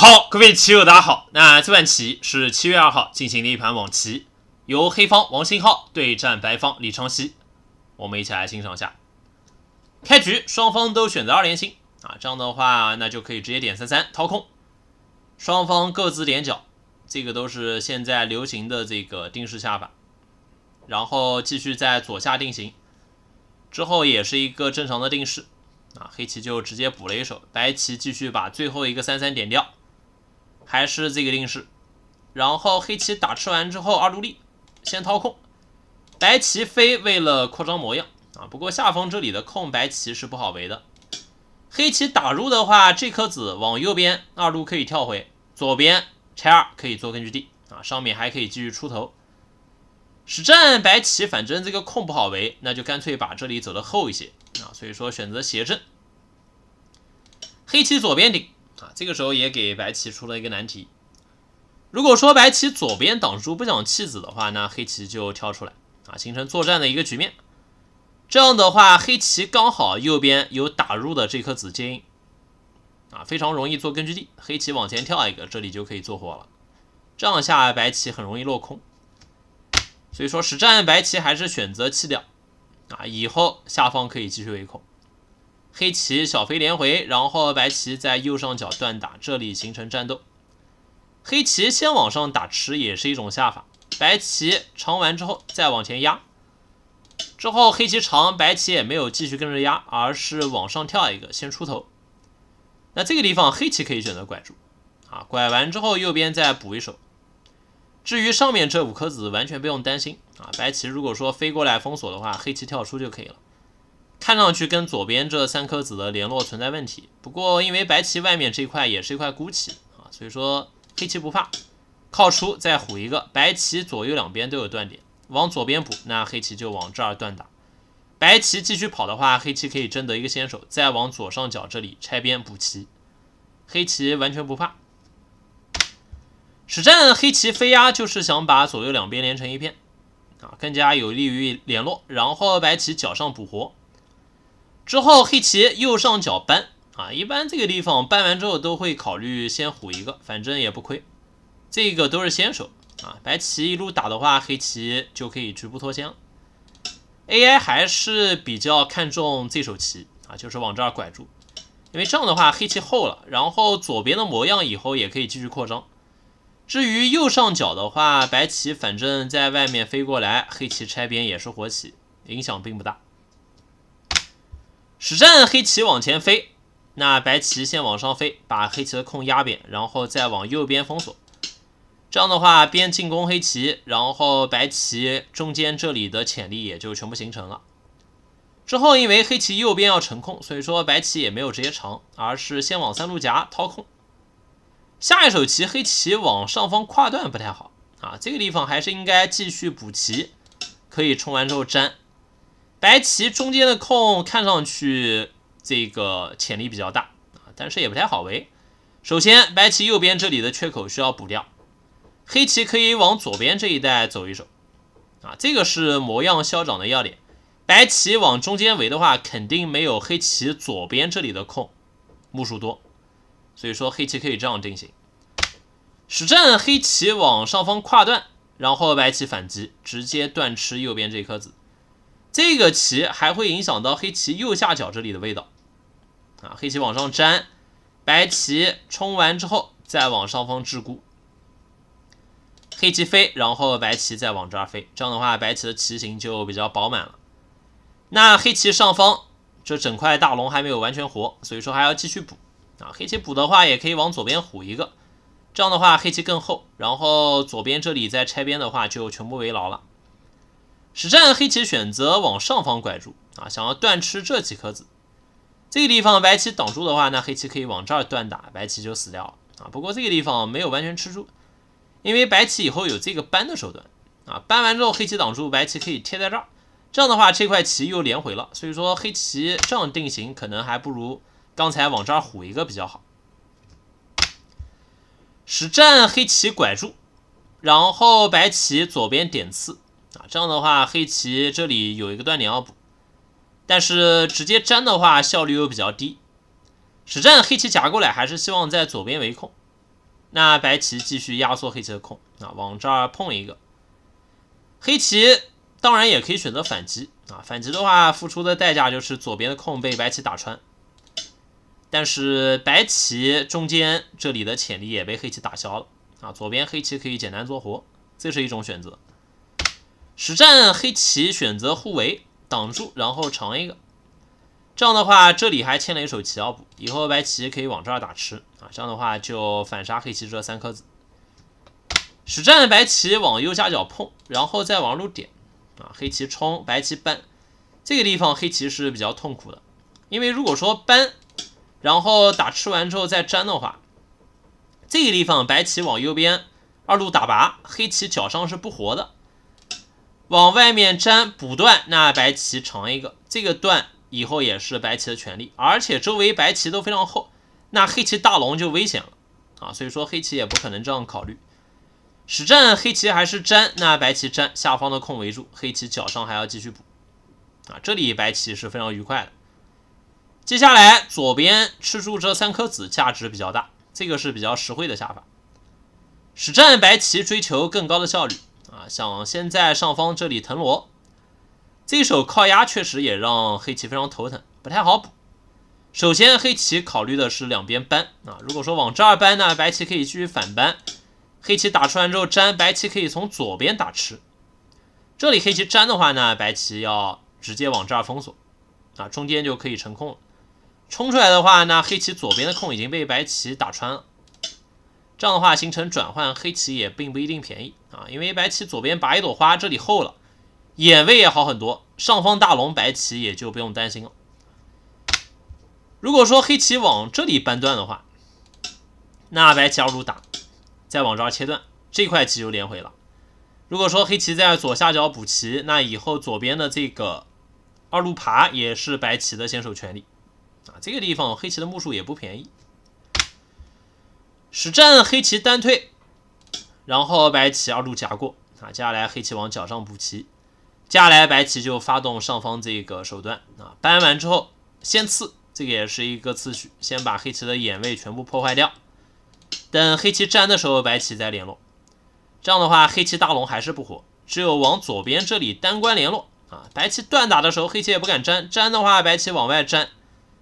好，各位棋友，大家好。那这盘棋是七月二号进行的一盘网棋，由黑方王新浩对战白方李昌曦。我们一起来欣赏一下。开局双方都选择二连星啊，这样的话，那就可以直接点三三掏空。双方各自点角，这个都是现在流行的这个定式下法。然后继续在左下定型，之后也是一个正常的定式。啊，黑棋就直接补了一手，白棋继续把最后一个三三点掉。还是这个定式，然后黑棋打吃完之后，二路立先掏空，白棋飞为了扩张模样啊。不过下方这里的空白棋是不好围的，黑棋打入的话，这颗子往右边二路可以跳回，左边拆二可以做根据地啊，上面还可以继续出头。实战白棋反正这个空不好围，那就干脆把这里走的厚一些啊，所以说选择斜正，黑棋左边顶。啊，这个时候也给白棋出了一个难题。如果说白棋左边挡住不想弃子的话，那黑棋就跳出来，啊，形成作战的一个局面。这样的话，黑棋刚好右边有打入的这颗子金，啊，非常容易做根据地。黑棋往前跳一个，这里就可以做活了。这样下白棋很容易落空，所以说实战白棋还是选择弃掉，啊，以后下方可以继续围控。黑棋小飞连回，然后白棋在右上角断打，这里形成战斗。黑棋先往上打吃也是一种下法，白棋长完之后再往前压，之后黑棋长，白棋也没有继续跟着压，而是往上跳一个先出头。那这个地方黑棋可以选择拐住，啊，拐完之后右边再补一手。至于上面这五颗子完全不用担心啊，白棋如果说飞过来封锁的话，黑棋跳出就可以了。看上去跟左边这三颗子的联络存在问题，不过因为白棋外面这一块也是一块孤棋啊，所以说黑棋不怕，靠出再虎一个，白棋左右两边都有断点，往左边补，那黑棋就往这儿断打，白棋继续跑的话，黑棋可以争得一个先手，再往左上角这里拆边补棋，黑棋完全不怕，实战黑棋飞压就是想把左右两边连成一片啊，更加有利于联络，然后白棋角上补活。之后黑棋右上角搬啊，一般这个地方搬完之后都会考虑先虎一个，反正也不亏。这个都是先手啊，白棋一路打的话，黑棋就可以局部脱了。AI 还是比较看重这手棋啊，就是往这儿拐住，因为这样的话黑棋厚了，然后左边的模样以后也可以继续扩张。至于右上角的话，白棋反正在外面飞过来，黑棋拆边也是活棋，影响并不大。实战黑棋往前飞，那白棋先往上飞，把黑棋的空压扁，然后再往右边封锁。这样的话，边进攻黑棋，然后白棋中间这里的潜力也就全部形成了。之后因为黑棋右边要成空，所以说白棋也没有直接长，而是先往三路夹掏空。下一手棋，黑棋往上方跨段不太好啊，这个地方还是应该继续补棋，可以冲完之后粘。白棋中间的空看上去这个潜力比较大啊，但是也不太好围。首先，白棋右边这里的缺口需要补掉，黑棋可以往左边这一带走一手啊。这个是模样消长的要点。白棋往中间围的话，肯定没有黑棋左边这里的空目数多，所以说黑棋可以这样定型。实战黑棋往上方跨断，然后白棋反击，直接断吃右边这颗子。这个棋还会影响到黑棋右下角这里的味道啊！黑棋往上粘，白棋冲完之后再往上方置孤，黑棋飞，然后白棋再往这儿飞，这样的话白棋的棋形就比较饱满了。那黑棋上方这整块大龙还没有完全活，所以说还要继续补啊！黑棋补的话也可以往左边虎一个，这样的话黑棋更厚，然后左边这里再拆边的话就全部围牢了。实战黑棋选择往上方拐住啊，想要断吃这几颗子。这个地方白棋挡住的话，那黑棋可以往这儿断打，白棋就死掉了啊。不过这个地方没有完全吃住，因为白棋以后有这个搬的手段啊。搬完之后黑棋挡住，白棋可以贴在这儿，这样的话这块棋又连回了。所以说黑棋这样定型可能还不如刚才往这儿虎一个比较好。实战黑棋拐住，然后白棋左边点刺。这样的话，黑棋这里有一个断点要补，但是直接粘的话效率又比较低。实战黑棋夹过来，还是希望在左边围控，那白棋继续压缩黑棋的空，啊，往这儿碰一个。黑棋当然也可以选择反击，啊，反击的话付出的代价就是左边的空被白棋打穿。但是白棋中间这里的潜力也被黑棋打消了，啊，左边黑棋可以简单做活，这是一种选择。实战黑棋选择互围挡住，然后长一个，这样的话这里还欠了一手棋要补，以后白棋可以往这儿打吃啊，这样的话就反杀黑棋这三颗子。实战白棋往右下角碰，然后再往路点啊，黑棋冲，白棋搬，这个地方黑棋是比较痛苦的，因为如果说搬，然后打吃完之后再粘的话，这个地方白棋往右边二路打拔，黑棋角上是不活的。往外面粘补断，那白棋长一个，这个断以后也是白棋的权利，而且周围白棋都非常厚，那黑棋大龙就危险了啊，所以说黑棋也不可能这样考虑。实战黑棋还是粘，那白棋粘下方的空围住，黑棋脚上还要继续补啊，这里白棋是非常愉快的。接下来左边吃住这三颗子价值比较大，这个是比较实惠的下法。实战白棋追求更高的效率。啊，像现在上方这里藤萝，这手靠压确实也让黑棋非常头疼，不太好补。首先黑棋考虑的是两边搬啊，如果说往这儿搬呢，白棋可以继续反搬，黑棋打出来之后粘，白棋可以从左边打吃。这里黑棋粘的话呢，白棋要直接往这儿封锁，啊，中间就可以成空了。冲出来的话呢，黑棋左边的空已经被白棋打穿了。这样的话，形成转换，黑棋也并不一定便宜啊，因为白棋左边拔一朵花，这里厚了，眼位也好很多，上方大龙白棋也就不用担心了。如果说黑棋往这里扳断的话，那白棋二如打，再往这儿切断，这块棋就连回了。如果说黑棋在左下角补棋，那以后左边的这个二路爬也是白棋的先手权利啊，这个地方黑棋的目数也不便宜。实战黑棋单推，然后白棋二路夹过啊，接下来黑棋往角上补棋，接下来白棋就发动上方这个手段啊，搬完之后先刺，这个也是一个次序，先把黑棋的眼位全部破坏掉，等黑棋粘的时候，白棋再联络。这样的话，黑棋大龙还是不活，只有往左边这里单关联络啊。白棋断打的时候，黑棋也不敢粘，粘的话白棋往外粘，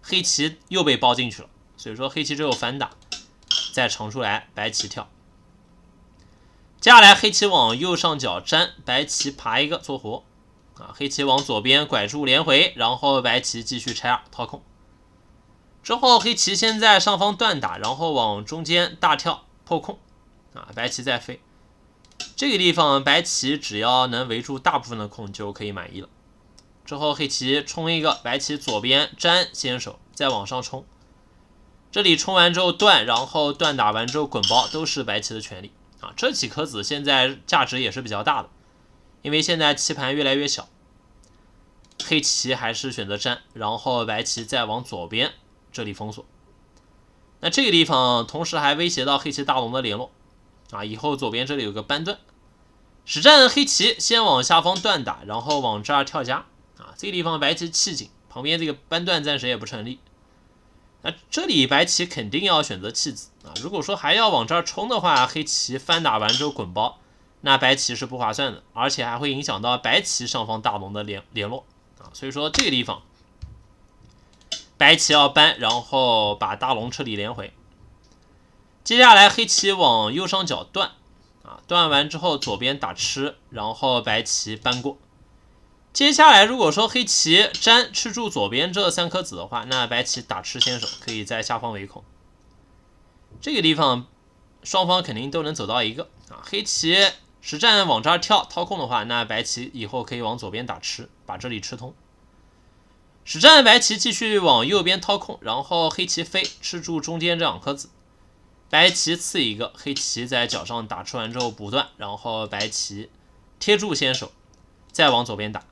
黑棋又被包进去了，所以说黑棋只有反打。再乘出来，白棋跳。接下来黑棋往右上角粘，白棋爬一个做活啊。黑棋往左边拐住连回，然后白棋继续拆二掏空。之后黑棋先在上方断打，然后往中间大跳破空啊。白棋再飞。这个地方白棋只要能围住大部分的空就可以满意了。之后黑棋冲一个，白棋左边粘先手，再往上冲。这里冲完之后断，然后断打完之后滚包都是白棋的权利啊！这几颗子现在价值也是比较大的，因为现在棋盘越来越小。黑棋还是选择粘，然后白棋再往左边这里封锁。那这个地方同时还威胁到黑棋大龙的联络啊！以后左边这里有个扳断，实战黑棋先往下方断打，然后往这儿跳家，啊！这个地方白棋气紧，旁边这个扳断暂时也不成立。那这里白棋肯定要选择弃子啊！如果说还要往这儿冲的话，黑棋翻打完之后滚包，那白棋是不划算的，而且还会影响到白棋上方大龙的联联络啊！所以说这个地方，白棋要搬，然后把大龙彻底连回。接下来黑棋往右上角断，啊，断完之后左边打吃，然后白棋搬过。接下来，如果说黑棋粘吃住左边这三颗子的话，那白棋打吃先手可以在下方围控。这个地方双方肯定都能走到一个啊。黑棋实战往这儿跳掏空的话，那白棋以后可以往左边打吃，把这里吃通。实战白棋继续往右边掏空，然后黑棋飞吃住中间这两颗子，白棋刺一个，黑棋在脚上打吃完之后不断，然后白棋贴住先手，再往左边打。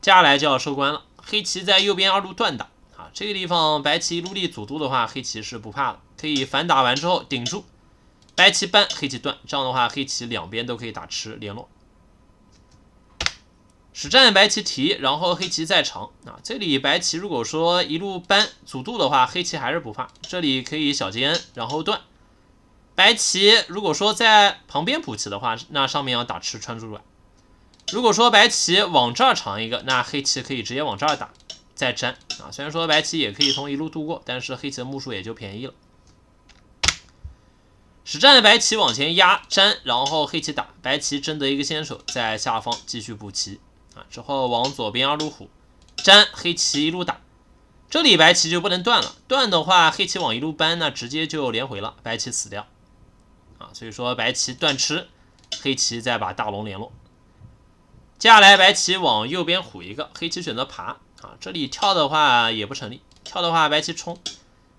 接下来就要收官了，黑棋在右边二路断打啊，这个地方白棋一路阻渡的话，黑棋是不怕的，可以反打完之后顶住，白棋扳黑棋断，这样的话黑棋两边都可以打吃联络。实战白棋提，然后黑棋再长啊，这里白棋如果说一路扳阻渡的话，黑棋还是不怕，这里可以小尖然后断，白棋如果说在旁边补棋的话，那上面要打吃穿住软。如果说白棋往这儿长一个，那黑棋可以直接往这儿打，再粘啊。虽然说白棋也可以从一路度过，但是黑棋的目数也就便宜了。实战的白棋往前压粘，然后黑棋打，白棋争得一个先手，在下方继续补棋啊。之后往左边二路虎粘，黑棋一路打，这里白棋就不能断了。断的话，黑棋往一路搬，那直接就连回了，白棋死掉啊。所以说白棋断吃，黑棋再把大龙联络。接下来白棋往右边虎一个，黑棋选择爬啊，这里跳的话也不成立，跳的话白棋冲，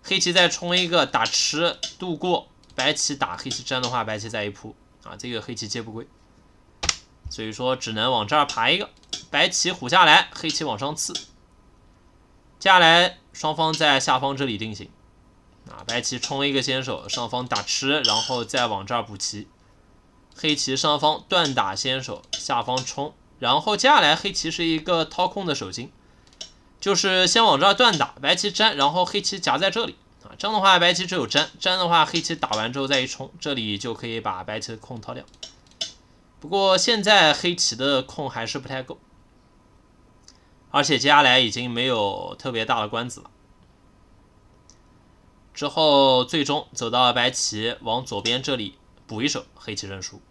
黑棋再冲一个打吃渡过，白棋打黑棋粘的话，白棋再一扑啊，这个黑棋接不归，所以说只能往这儿爬一个，白棋虎下来，黑棋往上刺。接下来双方在下方这里定型啊，白棋冲一个先手，上方打吃，然后再往这儿补棋，黑棋上方断打先手，下方冲。然后接下来黑棋是一个掏空的手筋，就是先往这儿断打白棋粘，然后黑棋夹在这里啊，这样的话白棋只有粘，粘的话黑棋打完之后再一冲，这里就可以把白棋的空掏掉。不过现在黑棋的空还是不太够，而且接下来已经没有特别大的官子了。之后最终走到白棋往左边这里补一手，黑棋认输。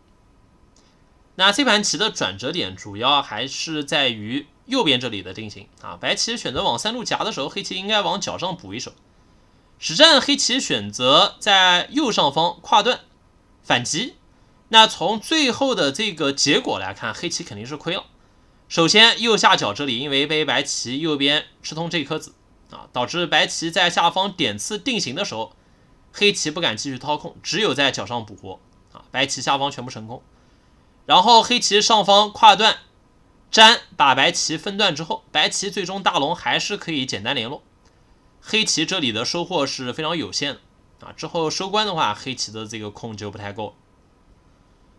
那这盘棋的转折点主要还是在于右边这里的定型啊，白棋选择往三路夹的时候，黑棋应该往角上补一手。实战黑棋选择在右上方跨断反击，那从最后的这个结果来看，黑棋肯定是亏了。首先右下角这里因为被白棋右边吃通这颗子啊，导致白棋在下方点刺定型的时候，黑棋不敢继续掏空，只有在角上补活啊，白棋下方全部成功。然后黑棋上方跨段粘，把白棋分段之后，白棋最终大龙还是可以简单联络。黑棋这里的收获是非常有限的啊！之后收官的话，黑棋的这个空就不太够。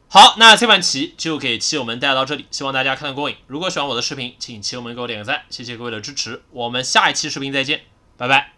好，那这盘棋就给棋友们带到这里，希望大家看得过瘾。如果喜欢我的视频，请棋友们给我点个赞，谢谢各位的支持。我们下一期视频再见，拜拜。